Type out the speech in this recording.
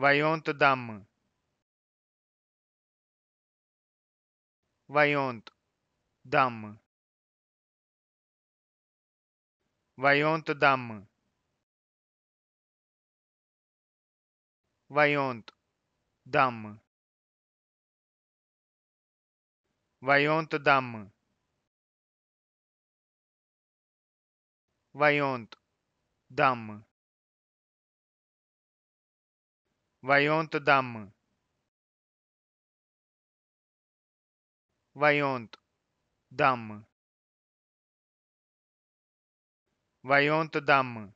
Variantu дамы. Variantu дамы. Variantu дамы. Variantu дамы. Variantu дамы. Variantu дамы. Вайонта Даммы. Вайонт Даммы. Вайонта Даммы.